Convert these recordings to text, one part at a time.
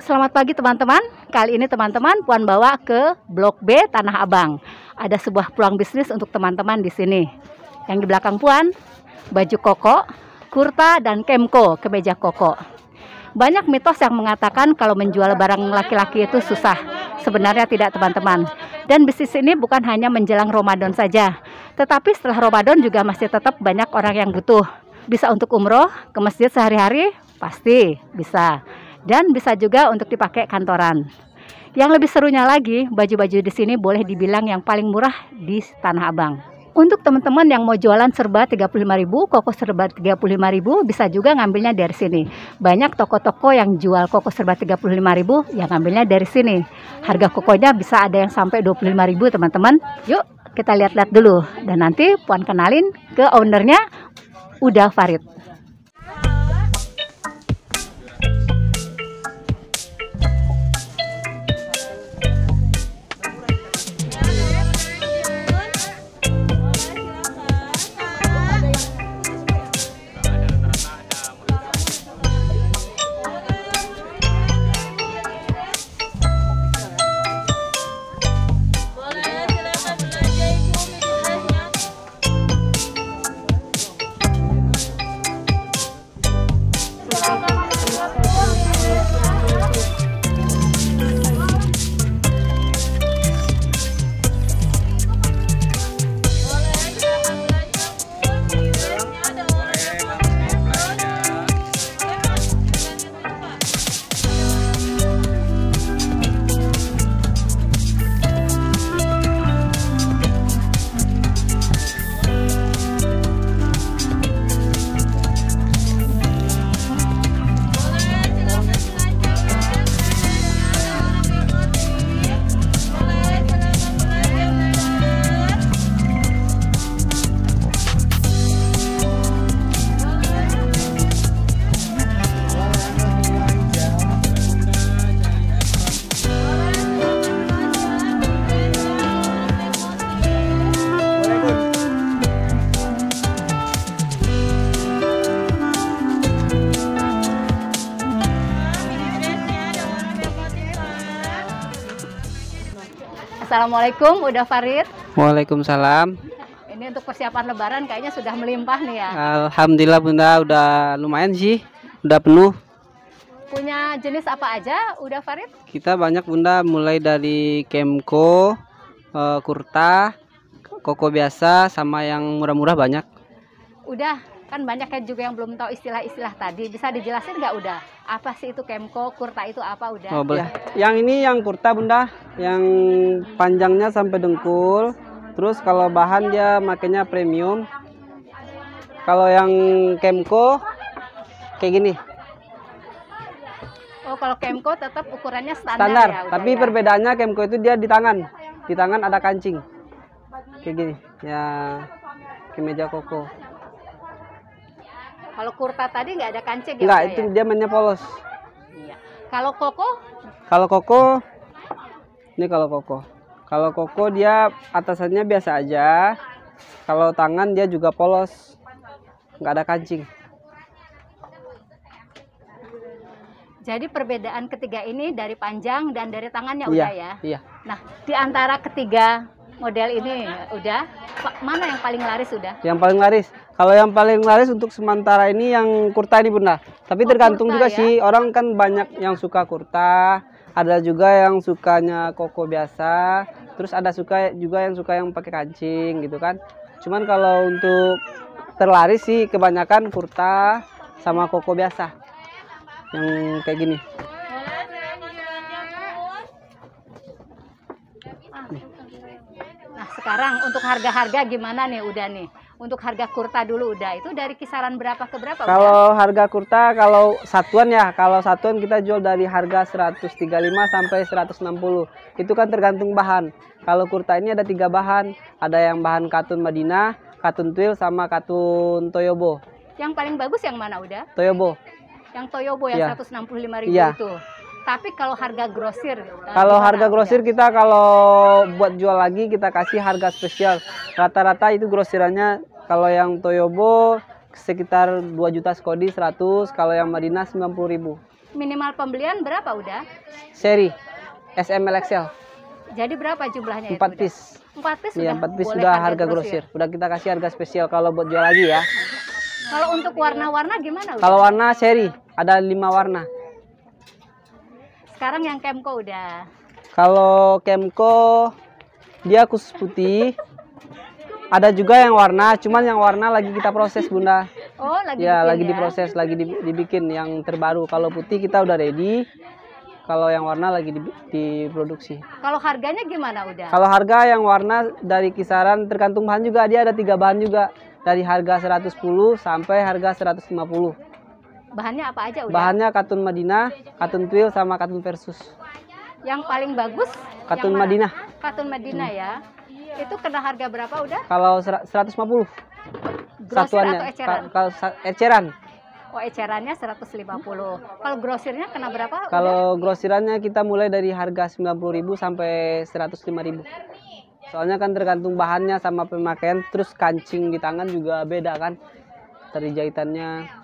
Selamat pagi teman-teman. Kali ini teman-teman Puan bawa ke Blok B Tanah Abang. Ada sebuah peluang bisnis untuk teman-teman di sini. Yang di belakang Puan, baju koko, kurta dan kemko, kemeja koko. Banyak mitos yang mengatakan kalau menjual barang laki-laki itu susah. Sebenarnya tidak teman-teman. Dan bisnis ini bukan hanya menjelang Ramadan saja. Tetapi setelah Ramadan juga masih tetap banyak orang yang butuh. Bisa untuk umroh, ke masjid sehari-hari, pasti bisa dan bisa juga untuk dipakai kantoran. Yang lebih serunya lagi, baju-baju di sini boleh dibilang yang paling murah di Tanah Abang. Untuk teman-teman yang mau jualan serba 35.000, koko serba 35.000 bisa juga ngambilnya dari sini. Banyak toko-toko yang jual koko serba 35.000 yang ngambilnya dari sini. Harga kokonya bisa ada yang sampai 25.000, teman-teman. Yuk, kita lihat-lihat dulu dan nanti Puan kenalin ke ownernya Uda Farid. Assalamualaikum, udah Farid. Waalaikumsalam. Ini untuk persiapan Lebaran kayaknya sudah melimpah nih ya. Alhamdulillah Bunda, udah lumayan sih, udah penuh. Punya jenis apa aja, udah Farid? Kita banyak Bunda, mulai dari Kemko, eh, kurta, koko biasa, sama yang murah-murah banyak. Udah, Kan banyak yang juga yang belum tahu istilah-istilah tadi. Bisa dijelasin nggak udah? Apa sih itu Kemko, kurta itu apa udah? Oh, boleh. Yang ini yang kurta Bunda, yang panjangnya sampai dengkul. Terus kalau bahan dia makanya premium. Kalau yang Kemko kayak gini. Oh, kalau Kemko tetap ukurannya standar. Ya, standar, ya, tapi ya. perbedaannya Kemko itu dia di tangan. Di tangan ada kancing. Kayak gini. Ya kemeja koko. Kalau kurta tadi nggak ada kancing ya? Nggak, itu ya? dia mainnya polos. Iya. Kalau koko? Kalau koko, ini kalau koko. Kalau koko dia atasannya biasa aja. Kalau tangan dia juga polos, nggak ada kancing. Jadi perbedaan ketiga ini dari panjang dan dari tangannya iya, udah ya. Iya. Nah, di antara ketiga model ini udah mana yang paling laris udah yang paling laris kalau yang paling laris untuk sementara ini yang kurta ini bunda tapi oh, tergantung kurta, juga ya? sih orang kan banyak yang suka kurta ada juga yang sukanya koko biasa terus ada suka juga yang suka yang pakai kancing gitu kan cuman kalau untuk terlaris sih kebanyakan kurta sama koko biasa yang kayak gini sekarang untuk harga-harga gimana nih udah nih? Untuk harga kurta dulu udah itu dari kisaran berapa ke berapa? Kalau udah? harga kurta kalau satuan ya, kalau satuan kita jual dari harga 135 sampai 160. Itu kan tergantung bahan. Kalau kurta ini ada tiga bahan, ada yang bahan katun Madinah, katun Twil sama katun Toyobo. Yang paling bagus yang mana udah? Toyobo. Yang Toyobo yang ya. 165 ribu ya. itu. Tapi kalau harga grosir? Kalau harga grosir kita kalau buat jual lagi kita kasih harga spesial. Rata-rata itu grosirannya kalau yang Toyobo sekitar 2 juta skodi 100, kalau yang Madinah 90 ribu. Minimal pembelian berapa udah? Seri SML XL. Jadi berapa jumlahnya Empat itu? piece. 4 piece ya, 4 piece sudah harga grosir. grosir. Udah kita kasih harga spesial kalau buat jual lagi ya. Kalau untuk warna-warna gimana? Kalau warna seri, ada lima warna. Sekarang yang Kemko udah. Kalau Kemko dia khusus putih. Ada juga yang warna, cuman yang warna lagi kita proses Bunda. Oh, lagi ya, lagi ya? diproses, lagi dibikin yang terbaru. Kalau putih kita udah ready. Kalau yang warna lagi diproduksi. Kalau harganya gimana udah? Kalau harga yang warna dari kisaran tergantung bahan juga, dia ada tiga bahan juga. Dari harga 110 sampai harga 150. Bahannya apa aja udah? Bahannya katun Madinah, katun Twill sama katun Versus. Yang paling bagus? Katun Madinah. Katun Madinah hmm. ya. Itu kena harga berapa udah? Kalau 150. Grosir satuannya. eceran? Kalau eceran. Oh, ecerannya 150. Kalau grosirnya kena berapa? Kalau grosirannya kita mulai dari harga 90.000 sampai 105.000. Soalnya kan tergantung bahannya sama pemakaian, terus kancing di tangan juga beda kan dari jahitannya.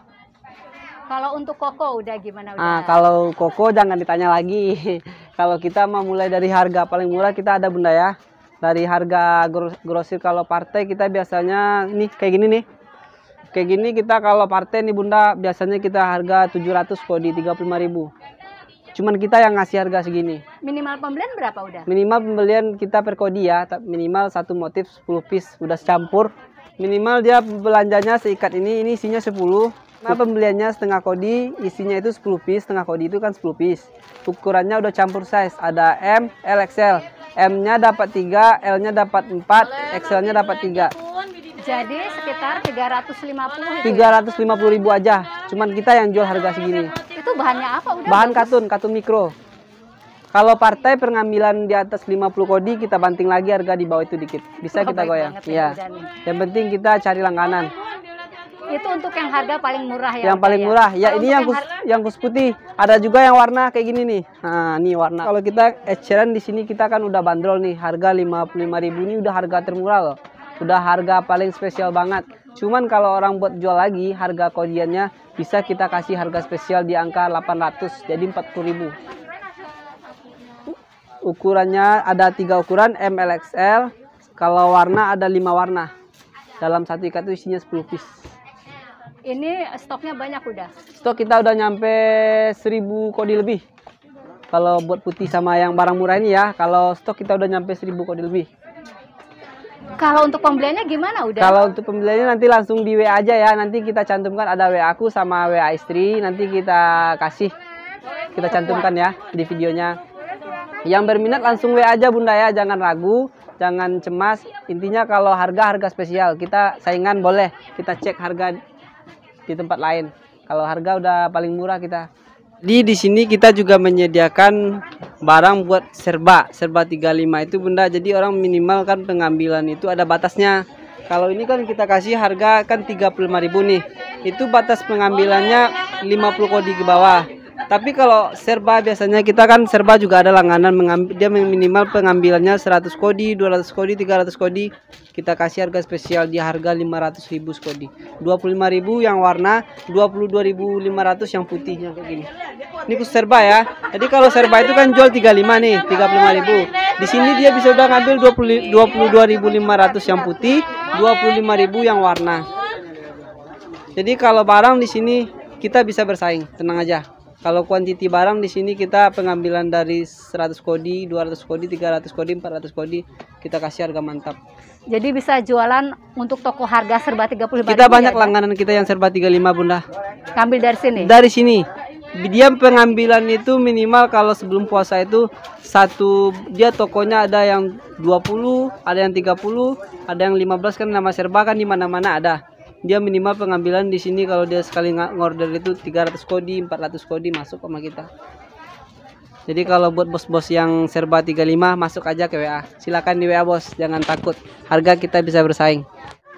Kalau untuk koko udah gimana? Udah? Ah, kalau koko jangan ditanya lagi. kalau kita mau mulai dari harga paling murah kita ada bunda ya. Dari harga grosir kalau partai kita biasanya ini kayak gini nih. Kayak gini kita kalau partai nih bunda biasanya kita harga 700 kok di 35.000 cuman kita yang ngasih harga segini. Minimal pembelian berapa udah? Minimal pembelian kita per kodi ya, minimal satu motif 10 piece udah secampur. Minimal dia belanjanya seikat ini, ini isinya 10, Nah pembeliannya setengah kodi, isinya itu 10 piece, setengah kodi itu kan 10 piece. Ukurannya udah campur size, ada M, L, XL. M-nya dapat 3, L-nya dapat 4, XL-nya dapat 3. Jadi sekitar 350 350 ya? ribu aja, cuman kita yang jual harga segini. Itu bahannya apa? Udah Bahan bagus. katun, katun mikro. Kalau partai pengambilan di atas 50 kodi kita banting lagi harga di bawah itu dikit. Bisa oh, kita goyang. Ya, iya. Yang penting kita cari langganan. Itu untuk yang harga paling murah ya. Yang paling ya? murah. Ya, ya ini yang kus, harga... yang kus putih. Ada juga yang warna kayak gini nih. Nah, nih warna. Kalau kita eceran di sini kita kan udah bandrol nih. Harga 55.000 ini udah harga termurah loh. Udah harga paling spesial banget. Cuman kalau orang buat jual lagi harga kodiannya bisa kita kasih harga spesial di angka 800 jadi 40.000. Ukurannya ada tiga ukuran MLXL, kalau warna ada lima warna dalam satu ikat itu isinya 10 piece ini stoknya banyak udah. Stok kita udah nyampe 1000 kodi lebih. Kalau buat putih sama yang barang murah ini ya, kalau stok kita udah nyampe 1000 kodi lebih. Kalau untuk pembeliannya gimana udah? Kalau untuk pembeliannya nanti langsung di WA aja ya. Nanti kita cantumkan ada WA aku sama WA istri. Nanti kita kasih. Kita cantumkan ya di videonya. Yang berminat langsung WA aja Bunda ya, jangan ragu, jangan cemas. Intinya kalau harga harga spesial, kita saingan boleh. Kita cek harga di tempat lain. Kalau harga udah paling murah kita. Di di sini kita juga menyediakan barang buat serba, serba 35 itu bunda Jadi orang minimal kan pengambilan itu ada batasnya. Kalau ini kan kita kasih harga kan 35.000 nih. Itu batas pengambilannya 50 kodi ke bawah. Tapi kalau serba biasanya kita kan serba juga ada langganan mengambil dia minimal pengambilannya 100 kodi, 200 kodi, 300 kodi. Kita kasih harga spesial di harga 500.000 kodi. 25.000 yang warna, 22.500 yang putihnya kayak gini. Ini khusus serba ya. Jadi kalau serba itu kan jual 35 nih, 35.000. Di sini dia bisa udah ngambil 22.500 yang putih, 25.000 yang warna. Jadi kalau barang di sini kita bisa bersaing, tenang aja. Kalau kuantiti barang di sini kita pengambilan dari 100 kodi, 200 kodi, 300 kodi, 400 kodi, kita kasih harga mantap. Jadi bisa jualan untuk toko harga serba 35 Kita banyak ya, langganan kita yang serba 35, Bunda. Ngambil dari sini. Dari sini. Dia pengambilan itu minimal kalau sebelum puasa itu satu dia tokonya ada yang 20, ada yang 30, ada yang 15 kan nama serba kan di mana-mana ada dia minimal pengambilan di sini kalau dia sekali ngorder itu 300 kodi 400 kodi masuk sama kita jadi kalau buat bos-bos yang serba 35 masuk aja ke WA silahkan di WA bos jangan takut harga kita bisa bersaing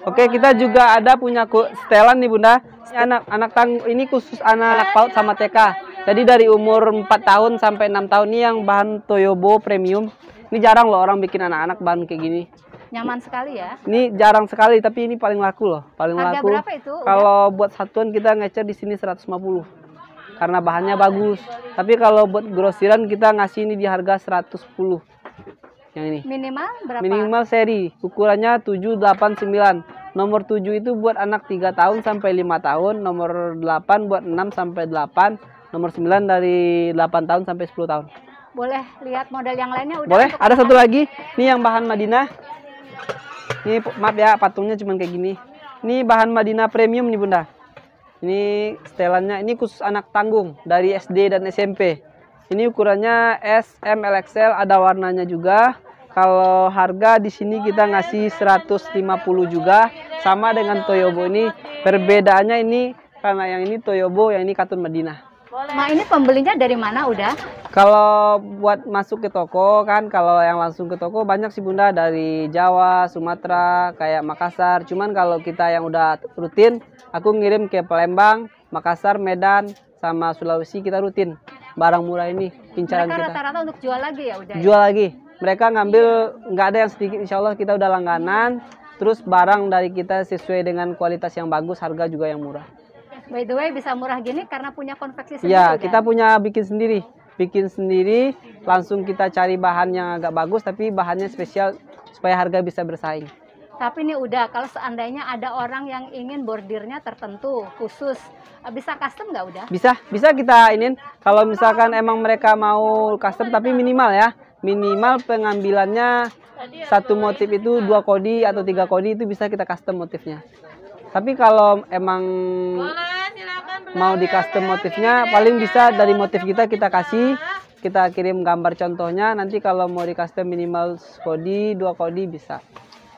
Oke kita juga ada punya setelan nih bunda anak anak tang ini khusus anak, anak paut sama TK jadi dari umur 4 tahun sampai 6 tahun ini yang bahan Toyobo premium ini jarang loh orang bikin anak-anak bahan kayak gini Nyaman sekali ya. Ini jarang sekali tapi ini paling laku loh, paling Harga laku. berapa itu? Kalau Udah? buat satuan kita ngecer di sini 150. Karena bahannya bagus. Tapi kalau buat grosiran kita ngasih ini di harga 110. Yang ini. Minimal berapa? Minimal seri, ukurannya 789. Nomor 7 itu buat anak 3 tahun sampai 5 tahun, nomor 8 buat 6 sampai 8, nomor 9 dari 8 tahun sampai 10 tahun. Boleh lihat model yang lainnya udah. Boleh, ada satu lagi. Ini yang bahan Madinah. Ini maaf ya patungnya cuman kayak gini. Ini bahan Madinah premium nih Bunda. Ini setelannya ini khusus anak tanggung dari SD dan SMP. Ini ukurannya S, M, L, XL. ada warnanya juga. Kalau harga di sini kita ngasih 150 juga sama dengan Toyobo ini. Perbedaannya ini karena yang ini Toyobo, yang ini Katun Madinah. Boleh. Ma ini pembelinya dari mana udah? Kalau buat masuk ke toko kan kalau yang langsung ke toko banyak sih Bunda dari Jawa, Sumatera, kayak Makassar. Cuman kalau kita yang udah rutin, aku ngirim ke Palembang, Makassar, Medan, sama Sulawesi kita rutin. Barang murah ini pincaran Mereka kita. rata-rata untuk jual lagi ya udah. Ya? Jual ya? lagi. Mereka ngambil iya. nggak ada yang sedikit insya Allah kita udah langganan. Iya. Terus barang dari kita sesuai dengan kualitas yang bagus, harga juga yang murah. By the way bisa murah gini karena punya konveksi sendiri. Ya, kan? kita punya bikin sendiri. Bikin sendiri, langsung kita cari bahan yang agak bagus tapi bahannya spesial supaya harga bisa bersaing. Tapi ini udah, kalau seandainya ada orang yang ingin bordirnya tertentu, khusus, eh, bisa custom nggak udah? Bisa, bisa kita ingin Kalau misalkan emang mereka mau custom, tapi minimal ya. Minimal pengambilannya satu motif itu dua kodi atau tiga kodi itu bisa kita custom motifnya. Tapi kalau emang mau di custom motifnya paling bisa dari motif kita kita kasih kita kirim gambar contohnya nanti kalau mau di custom minimal kodi dua kodi bisa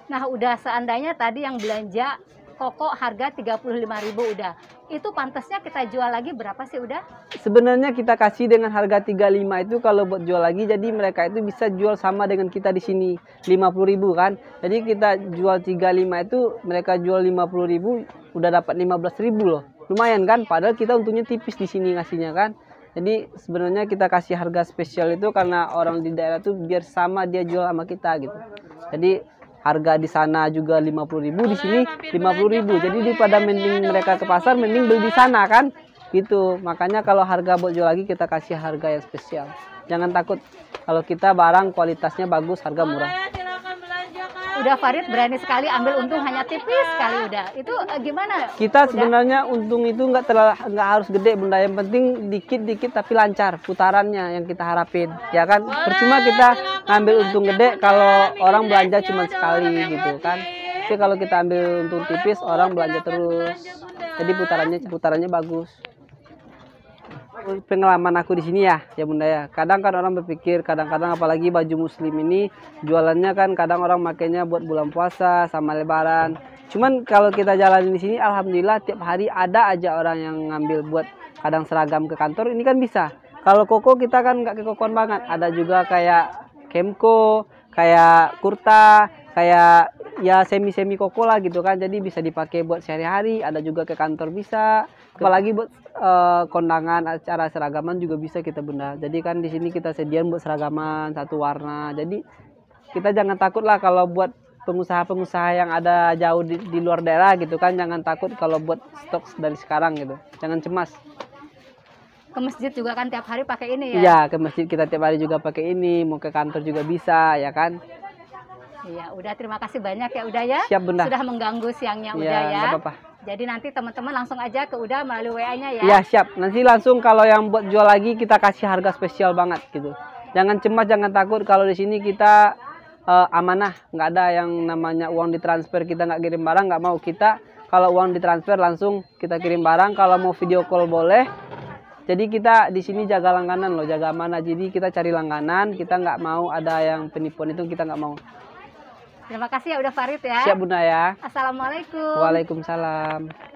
nah udah seandainya tadi yang belanja koko harga 35.000 udah itu pantasnya kita jual lagi berapa sih udah sebenarnya kita kasih dengan harga 35 itu kalau buat jual lagi jadi mereka itu bisa jual sama dengan kita di sini 50.000 kan jadi kita jual 35 itu mereka jual 50.000 udah dapat 15.000 loh lumayan kan padahal kita untungnya tipis di sini ngasihnya kan jadi sebenarnya kita kasih harga spesial itu karena orang di daerah tuh biar sama dia jual sama kita gitu jadi harga di sana juga 50.000 di sini 50.000 jadi daripada mending mereka ke pasar mending beli di sana kan gitu makanya kalau harga buat jual lagi kita kasih harga yang spesial jangan takut kalau kita barang kualitasnya bagus harga murah udah Farid berani sekali ambil untung hanya tipis sekali udah itu eh, gimana kita udah? sebenarnya untung itu nggak terlalu nggak harus gede bunda yang penting dikit dikit tapi lancar putarannya yang kita harapin ya kan percuma kita ngambil untung gede kalau orang belanja cuma sekali gitu kan tapi kalau kita ambil untung tipis orang belanja terus jadi putarannya putarannya bagus pengalaman aku di sini ya ya bunda ya kadang kan orang berpikir kadang-kadang apalagi baju muslim ini jualannya kan kadang orang makainya buat bulan puasa sama lebaran cuman kalau kita jalan di sini alhamdulillah tiap hari ada aja orang yang ngambil buat kadang seragam ke kantor ini kan bisa kalau koko kita kan nggak kekokoan banget ada juga kayak kemko kayak kurta kayak ya semi semi koko lah gitu kan jadi bisa dipakai buat sehari-hari ada juga ke kantor bisa apalagi buat uh, kondangan acara seragaman juga bisa kita benda. jadi kan di sini kita sediain buat seragaman satu warna jadi kita jangan takut lah kalau buat pengusaha-pengusaha yang ada jauh di, di luar daerah gitu kan jangan takut kalau buat stok dari sekarang gitu jangan cemas ke masjid juga kan tiap hari pakai ini ya? Iya, ke masjid kita tiap hari juga pakai ini, mau ke kantor juga bisa, ya kan? Iya, udah terima kasih banyak ya udah ya. Siap, Bunda. Sudah mengganggu siangnya ya, udah ya. apa-apa. Jadi nanti teman-teman langsung aja ke Uda melalui WA-nya ya. Iya, siap. Nanti langsung kalau yang buat jual lagi kita kasih harga spesial banget gitu. Jangan cemas, jangan takut kalau di sini kita uh, amanah, nggak ada yang namanya uang ditransfer kita nggak kirim barang, nggak mau kita kalau uang ditransfer langsung kita kirim barang, kalau mau video call boleh. Jadi kita di sini jaga langganan loh, jaga mana? Jadi kita cari langganan, kita nggak mau ada yang penipuan itu kita nggak mau. Terima kasih ya udah Farid ya. Siap Bunda ya. Assalamualaikum. Waalaikumsalam.